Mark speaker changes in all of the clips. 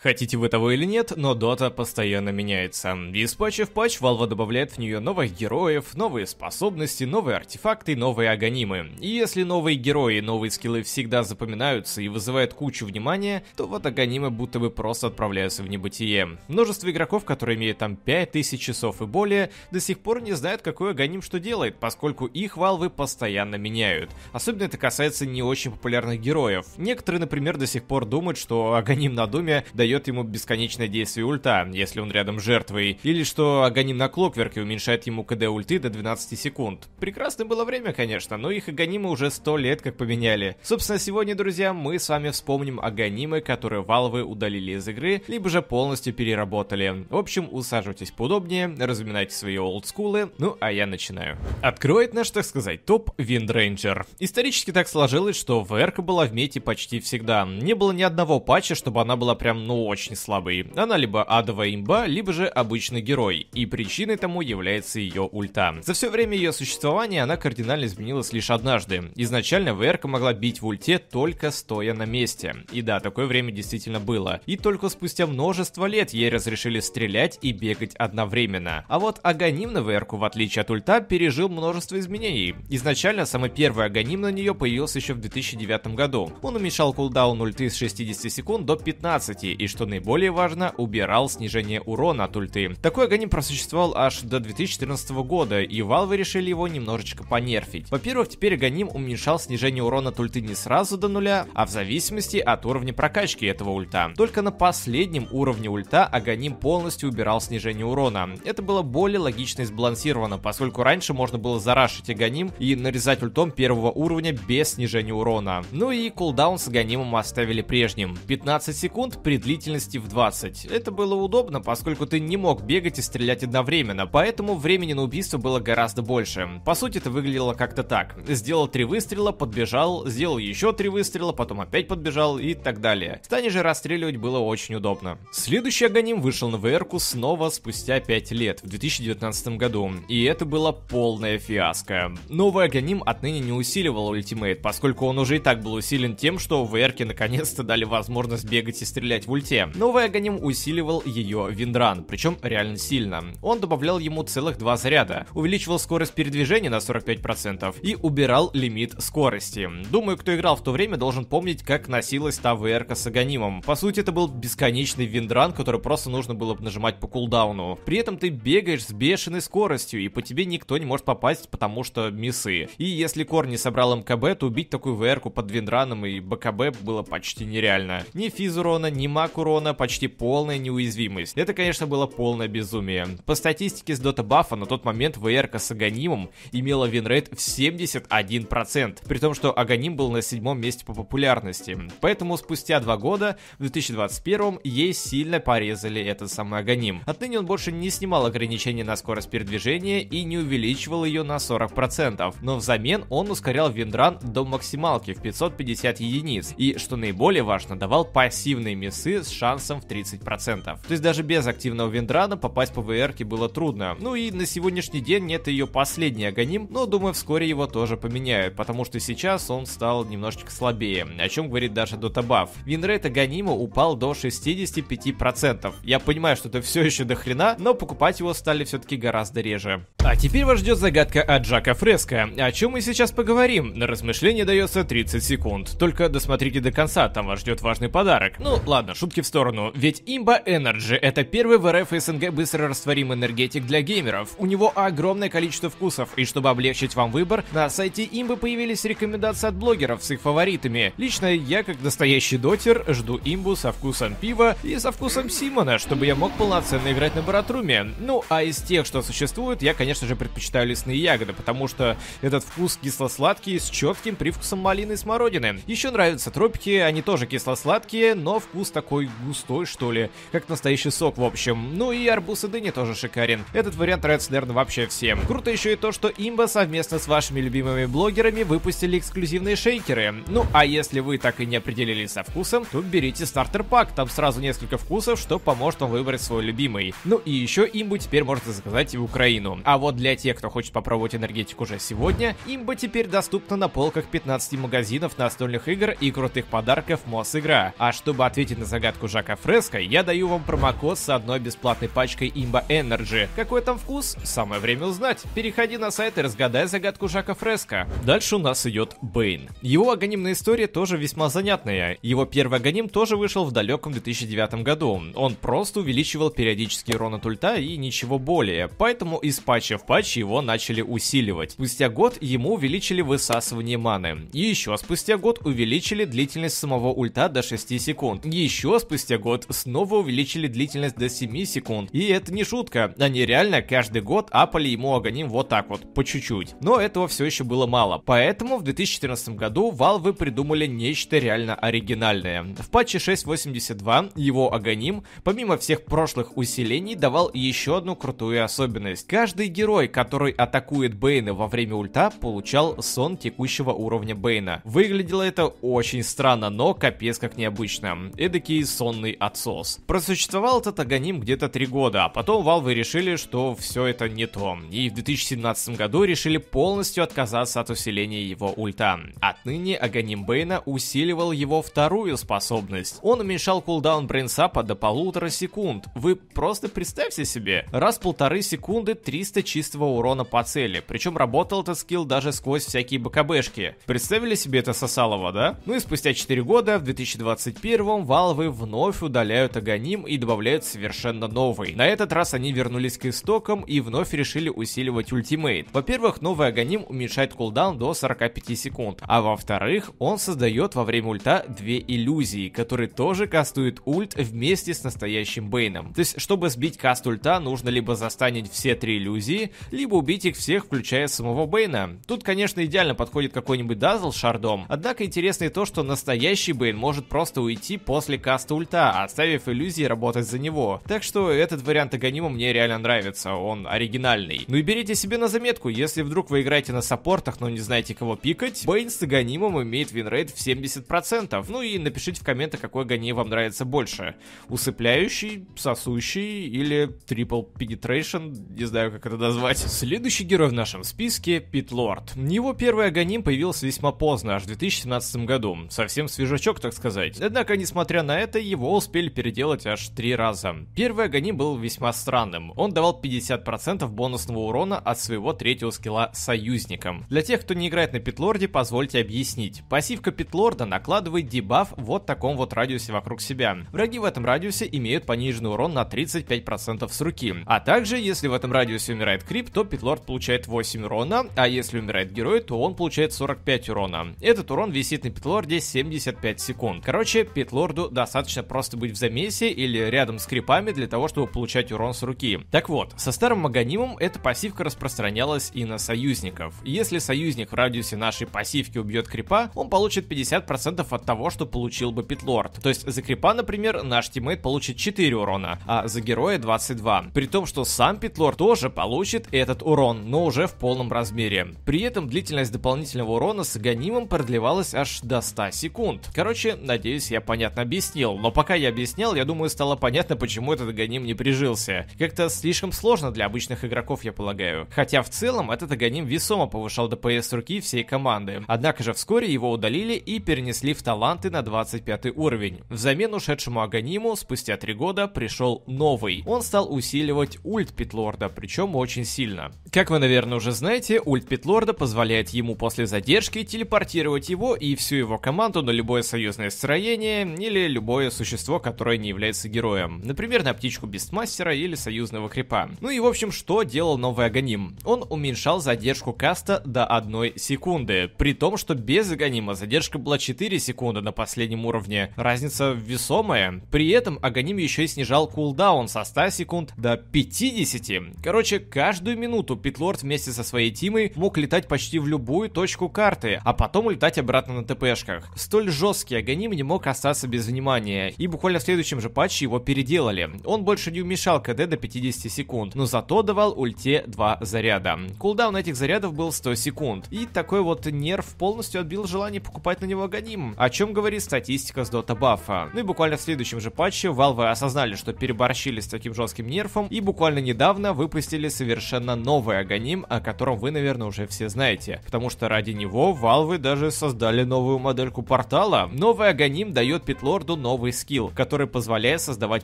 Speaker 1: Хотите вы того или нет, но дота постоянно меняется. Из патча в патч Valve добавляет в нее новых героев, новые способности, новые артефакты, новые аганимы. И если новые герои и новые скиллы всегда запоминаются и вызывают кучу внимания, то вот аганимы будто бы просто отправляются в небытие. Множество игроков, которые имеют там 5000 часов и более, до сих пор не знают, какой аганим что делает, поскольку их Valve постоянно меняют. Особенно это касается не очень популярных героев. Некоторые, например, до сих пор думают, что аганим на Думе дает ему бесконечное действие ульта, если он рядом с жертвой, или что Аганим на Клокверке уменьшает ему КД ульты до 12 секунд. Прекрасное было время, конечно, но их Аганимы уже 100 лет как поменяли. Собственно, сегодня, друзья, мы с вами вспомним Аганимы, которые Valve удалили из игры, либо же полностью переработали. В общем, усаживайтесь поудобнее, разминайте свои олдскулы, ну а я начинаю. Откроет наш, так сказать, топ виндрейнджер. Исторически так сложилось, что VR была в мете почти всегда. Не было ни одного патча, чтобы она была прям, ну, очень слабый. Она либо адовая имба, либо же обычный герой, и причиной тому является ее ульта. За все время ее существования она кардинально изменилась лишь однажды. Изначально ВРК могла бить в ульте только стоя на месте. И да, такое время действительно было. И только спустя множество лет ей разрешили стрелять и бегать одновременно. А вот Аганим на ВРК, в отличие от ульта, пережил множество изменений. Изначально самый первый Аганим на нее появился еще в 2009 году. Он уменьшал кулдаун ульты с 60 секунд до 15 и что наиболее важно, убирал снижение урона от ульты. Такой агоним просуществовал аж до 2014 года, и Valve решили его немножечко понерфить. Во-первых, теперь агоним уменьшал снижение урона от ульты не сразу до нуля, а в зависимости от уровня прокачки этого ульта. Только на последнем уровне ульта агоним полностью убирал снижение урона. Это было более логично и сбалансировано, поскольку раньше можно было зарашить агоним и нарезать ультом первого уровня без снижения урона. Ну и кулдаун с агонимом оставили прежним. 15 секунд при длительности в 20. Это было удобно, поскольку ты не мог бегать и стрелять одновременно, поэтому времени на убийство было гораздо больше. По сути, это выглядело как-то так. Сделал три выстрела, подбежал, сделал еще три выстрела, потом опять подбежал и так далее. Стане же расстреливать было очень удобно. Следующий Аганим вышел на vr снова спустя 5 лет, в 2019 году, и это было полное фиаско. Новый Аганим отныне не усиливал ультимейт, поскольку он уже и так был усилен тем, что в vr наконец-то дали возможность бегать и стрелять в ультимейт высоте, но Веганем усиливал ее виндран, причем реально сильно. Он добавлял ему целых два заряда, увеличивал скорость передвижения на 45% и убирал лимит скорости. Думаю, кто играл в то время, должен помнить, как носилась та ВРК с Аганимом. По сути, это был бесконечный виндран, который просто нужно было нажимать по кулдауну. При этом ты бегаешь с бешеной скоростью, и по тебе никто не может попасть, потому что мисы. И если Кор не собрал МКБ, то убить такую ВРку под виндраном и БКБ было почти нереально. Ни физурона, ни маг урона, почти полная неуязвимость. Это, конечно, было полное безумие. По статистике с дота бафа на тот момент ВРка с Аганимом имела винрейт в 71%, при том, что Аганим был на седьмом месте по популярности. Поэтому спустя два года, в 2021 ей сильно порезали этот самый Аганим. Отныне он больше не снимал ограничения на скорость передвижения и не увеличивал ее на 40%, но взамен он ускорял виндран до максималки в 550 единиц и, что наиболее важно, давал пассивные миссы с шансом в 30%. То есть даже без активного Виндрана попасть по vr было трудно. Ну и на сегодняшний день нет ее последний агоним, но думаю вскоре его тоже поменяют, потому что сейчас он стал немножечко слабее, о чем говорит даже Дотабаф. Винрейт агонима упал до 65%. Я понимаю, что это все еще до хрена, но покупать его стали все-таки гораздо реже. А теперь вас ждет загадка от Джака Фреско. О чем мы сейчас поговорим? На размышление дается 30 секунд. Только досмотрите до конца, там вас ждет важный подарок. Ну ладно, шутка шутки в сторону, ведь имба Energy это первый в РФ СНГ быстрорастворимый энергетик для геймеров. У него огромное количество вкусов, и чтобы облегчить вам выбор, на сайте Имбы появились рекомендации от блогеров с их фаворитами. Лично я, как настоящий дотер, жду Имбу со вкусом пива и со вкусом Симона, чтобы я мог полноценно играть на Баратруме. Ну, а из тех, что существуют, я, конечно же, предпочитаю лесные ягоды, потому что этот вкус кисло-сладкий с четким привкусом малины и смородины. Еще нравятся тропики, они тоже кисло-сладкие, но вкус такой такой густой, что ли, как настоящий сок, в общем. Ну и арбуз и дыни тоже шикарен. Этот вариант нравится, наверное, вообще всем. Круто еще и то, что имба совместно с вашими любимыми блогерами выпустили эксклюзивные шейкеры. Ну а если вы так и не определились со вкусом, то берите стартер-пак, там сразу несколько вкусов, что поможет вам выбрать свой любимый. Ну и еще имбу теперь можно заказать и в Украину. А вот для тех, кто хочет попробовать энергетику уже сегодня, имба теперь доступна на полках 15 магазинов настольных игр и крутых подарков МОС-игра. А чтобы ответить на загадку загадку Жака Фреско, я даю вам промокод с одной бесплатной пачкой имба Energy. Какой там вкус? Самое время узнать. Переходи на сайт и разгадай загадку Жака Фреско. Дальше у нас идет Бейн. Его аганимная история тоже весьма занятная. Его первый аганим тоже вышел в далеком 2009 году. Он просто увеличивал периодический Рона тульта и ничего более, поэтому из патча в патч его начали усиливать. Спустя год ему увеличили высасывание маны. И еще спустя год увеличили длительность самого ульта до 6 секунд. Еще спустя год снова увеличили длительность до 7 секунд. И это не шутка, они реально каждый год апали ему агоним вот так вот, по чуть-чуть. Но этого все еще было мало, поэтому в 2014 году Valve придумали нечто реально оригинальное. В патче 6.82 его агоним, помимо всех прошлых усилений, давал еще одну крутую особенность. Каждый герой, который атакует Бейна во время ульта, получал сон текущего уровня Бейна. Выглядело это очень странно, но капец как необычно. Эдакий «Сонный отсос». Просуществовал этот Агоним где-то три года, а потом Valve решили, что все это не то. И в 2017 году решили полностью отказаться от усиления его ульта. Отныне Агоним Бейна усиливал его вторую способность. Он уменьшал кулдаун брейнсапа до полутора секунд. Вы просто представьте себе, раз в полторы секунды 300 чистого урона по цели. Причем работал этот скилл даже сквозь всякие БКБшки. Представили себе это сосалово, да? Ну и спустя 4 года, в 2021 Valve вновь удаляют Аганим и добавляют совершенно новый. На этот раз они вернулись к истокам и вновь решили усиливать ультимейт. Во-первых, новый Аганим уменьшает кулдаун до 45 секунд, а во-вторых, он создает во время ульта две иллюзии, которые тоже кастуют ульт вместе с настоящим Бейном. То есть, чтобы сбить каст ульта, нужно либо застанить все три иллюзии, либо убить их всех, включая самого Бейна. Тут, конечно, идеально подходит какой-нибудь Дазл с Шардом, однако интересно и то, что настоящий Бейн может просто уйти после каста вместо ульта, оставив иллюзии работать за него. Так что этот вариант Аганима мне реально нравится, он оригинальный. Ну и берите себе на заметку, если вдруг вы играете на саппортах, но не знаете кого пикать, Бейн с Аганимом имеет винрейт в 70%. Ну и напишите в комментах, какой Аганим вам нравится больше. Усыпляющий, сосущий или трипл penetration, не знаю как это назвать. Следующий герой в нашем списке Питлорд. Его первый Аганим появился весьма поздно, аж в 2017 году. Совсем свежачок, так сказать. Однако, несмотря на это, это его успели переделать аж три раза. Первый Агани был весьма странным. Он давал 50% бонусного урона от своего третьего скилла союзникам. Для тех, кто не играет на Питлорде, позвольте объяснить. Пассивка Питлорда накладывает дебаф вот в таком вот радиусе вокруг себя. Враги в этом радиусе имеют пониженный урон на 35% с руки. А также, если в этом радиусе умирает крип, то Питлорд получает 8 урона, а если умирает герой, то он получает 45 урона. Этот урон висит на Питлорде 75 секунд. Короче, Питлорду достаточно достаточно просто быть в замесе или рядом с крипами для того, чтобы получать урон с руки. Так вот, со старым Маганимом эта пассивка распространялась и на союзников. Если союзник в радиусе нашей пассивки убьет крипа, он получит 50% от того, что получил бы Питлорд. То есть за крипа, например, наш тиммейт получит 4 урона, а за героя 22. При том, что сам Питлорд тоже получит этот урон, но уже в полном размере. При этом длительность дополнительного урона с Аганимом продлевалась аж до 100 секунд. Короче, надеюсь, я понятно объяснил объяснил, но пока я объяснял, я думаю, стало понятно, почему этот аганим не прижился. Как-то слишком сложно для обычных игроков, я полагаю. Хотя в целом этот аганим весомо повышал ДПС руки всей команды. Однако же вскоре его удалили и перенесли в таланты на 25 уровень. Взамен ушедшему аганиму спустя три года пришел новый. Он стал усиливать ульт Питлорда, причем очень сильно. Как вы, наверное, уже знаете, ульт Питлорда позволяет ему после задержки телепортировать его и всю его команду на любое союзное строение или любое любое существо, которое не является героем. Например, на птичку Бестмастера или союзного крипа. Ну и в общем, что делал новый Аганим? Он уменьшал задержку каста до 1 секунды, при том, что без Аганима задержка была 4 секунды на последнем уровне. Разница весомая. При этом Аганим еще и снижал кулдаун со 100 секунд до 50. Короче, каждую минуту Питлорд вместе со своей тимой мог летать почти в любую точку карты, а потом улетать обратно на ТПшках. Столь жесткий Аганим не мог остаться без внимания ранее, и буквально в следующем же патче его переделали. Он больше не уменьшал КД до 50 секунд, но зато давал ульте 2 заряда. Кулдаун этих зарядов был 100 секунд, и такой вот нерв полностью отбил желание покупать на него гоним, о чем говорит статистика с дота бафа. Ну и буквально в следующем же патче Valve осознали, что переборщили с таким жестким нерфом, и буквально недавно выпустили совершенно новый агоним, о котором вы, наверное, уже все знаете, потому что ради него Valve даже создали новую модельку портала. Новый агоним дает Питлорду новый новый скилл, который позволяет создавать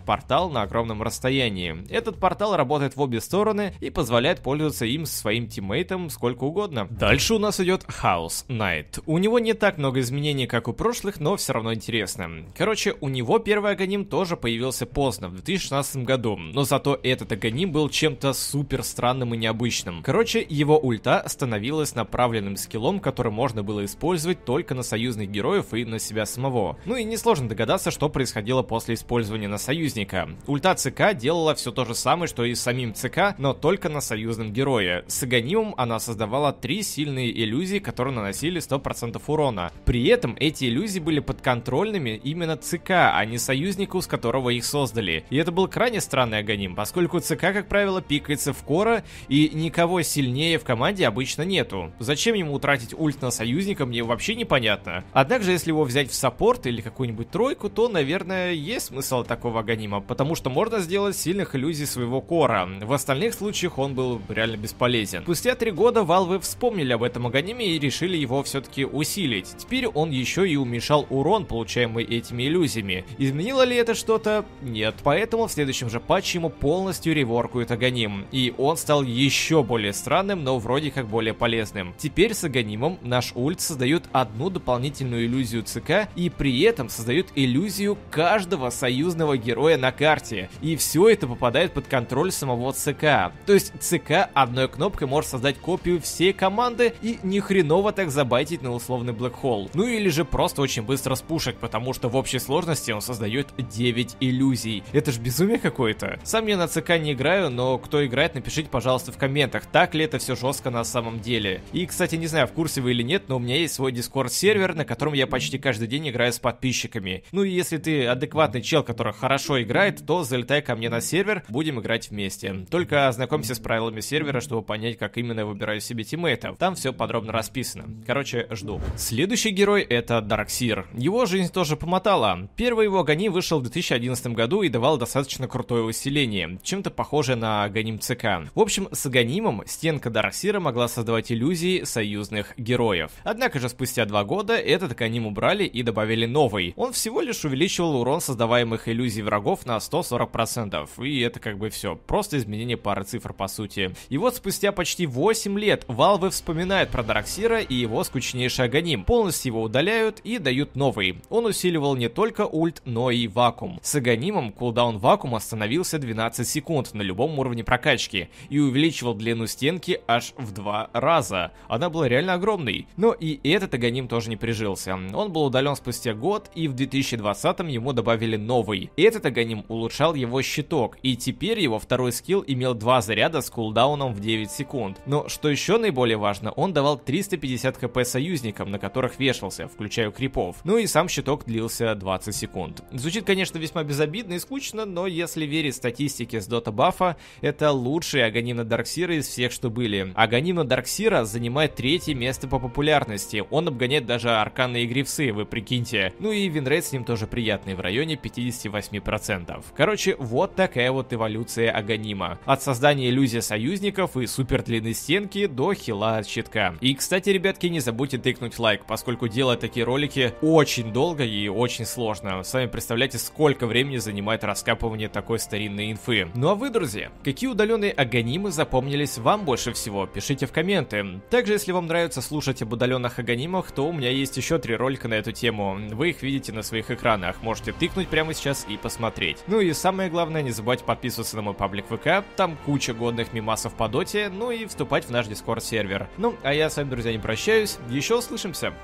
Speaker 1: портал на огромном расстоянии. Этот портал работает в обе стороны и позволяет пользоваться им своим тиммейтом сколько угодно. Дальше у нас идет Хаус Найт. У него не так много изменений, как у прошлых, но все равно интересно. Короче, у него первый Аганим тоже появился поздно, в 2016 году, но зато этот Аганим был чем-то супер странным и необычным. Короче, его ульта становилась направленным скиллом, который можно было использовать только на союзных героев и на себя самого. Ну и несложно догадаться, что что происходило после использования на союзника. Ульта ЦК делала все то же самое, что и с самим ЦК, но только на союзном герое. С Аганимом она создавала три сильные иллюзии, которые наносили 100% урона. При этом эти иллюзии были подконтрольными именно ЦК, а не союзнику, с которого их создали. И это был крайне странный Аганим, поскольку ЦК, как правило, пикается в кора, и никого сильнее в команде обычно нету. Зачем ему тратить ульт на союзника, мне вообще непонятно. Однако же, если его взять в саппорт или какую-нибудь тройку, то наверное, есть смысл такого аганима, потому что можно сделать сильных иллюзий своего кора. В остальных случаях он был реально бесполезен. Спустя три года Valve вспомнили об этом аганиме и решили его все-таки усилить. Теперь он еще и уменьшал урон, получаемый этими иллюзиями. Изменило ли это что-то? Нет. Поэтому в следующем же патче ему полностью реворкуют аганим. И он стал еще более странным, но вроде как более полезным. Теперь с аганимом наш ульт создает одну дополнительную иллюзию ЦК и при этом создает иллюзию миссию каждого союзного героя на карте. И все это попадает под контроль самого ЦК. То есть ЦК одной кнопкой может создать копию всей команды и ни хреново так забайтить на условный Black Hole. Ну или же просто очень быстро с пушек потому что в общей сложности он создает 9 иллюзий. Это ж безумие какое-то. Сам я на ЦК не играю, но кто играет, напишите, пожалуйста, в комментах, так ли это все жестко на самом деле. И, кстати, не знаю, в курсе вы или нет, но у меня есть свой Discord сервер, на котором я почти каждый день играю с подписчиками. Ну и если если ты адекватный чел, который хорошо играет, то залетай ко мне на сервер, будем играть вместе. Только ознакомься с правилами сервера, чтобы понять, как именно я выбираю себе тиммейтов. Там все подробно расписано. Короче, жду. Следующий герой это Дарксир. Его жизнь тоже помотала. Первый его Агани вышел в 2011 году и давал достаточно крутое усиление, чем-то похожее на Аганим ЦК. В общем, с Аганимом стенка Дарксира могла создавать иллюзии союзных героев. Однако же спустя два года этот Аганим убрали и добавили новый. Он всего лишь увеличил увеличивал урон создаваемых иллюзий врагов на 140%. И это как бы все. Просто изменение пары цифр по сути. И вот спустя почти 8 лет Valve вспоминает про Дарксира и его скучнейший агоним. Полностью его удаляют и дают новый. Он усиливал не только ульт, но и вакуум. С агонимом кулдаун вакуума остановился 12 секунд на любом уровне прокачки и увеличивал длину стенки аж в два раза. Она была реально огромной. Но и этот агоним тоже не прижился. Он был удален спустя год и в 2020 2020 ему добавили новый. этот Аганим улучшал его щиток, и теперь его второй скилл имел два заряда с кулдауном в 9 секунд. Но что еще наиболее важно, он давал 350 хп союзникам, на которых вешался, включая крипов. Ну и сам щиток длился 20 секунд. Звучит, конечно, весьма безобидно и скучно, но если верить статистике с дота бафа, это лучший на Дарксира из всех, что были. на Дарксира занимает третье место по популярности, он обгоняет даже арканные грифсы, вы прикиньте. Ну и винрейт с ним тоже приятный в районе 58%. Короче, вот такая вот эволюция Аганима. От создания иллюзии союзников и супер длины стенки до хила от щитка. И, кстати, ребятки, не забудьте тыкнуть лайк, поскольку делать такие ролики очень долго и очень сложно. Сами представляете, сколько времени занимает раскапывание такой старинной инфы. Ну а вы, друзья, какие удаленные аганимы запомнились вам больше всего? Пишите в комменты. Также, если вам нравится слушать об удаленных аганимах, то у меня есть еще три ролика на эту тему. Вы их видите на своих экранах сторонах. Можете тыкнуть прямо сейчас и посмотреть. Ну и самое главное, не забывайте подписываться на мой паблик ВК, там куча годных мимасов по доте, ну и вступать в наш дискорд сервер. Ну, а я с вами, друзья, не прощаюсь, еще услышимся!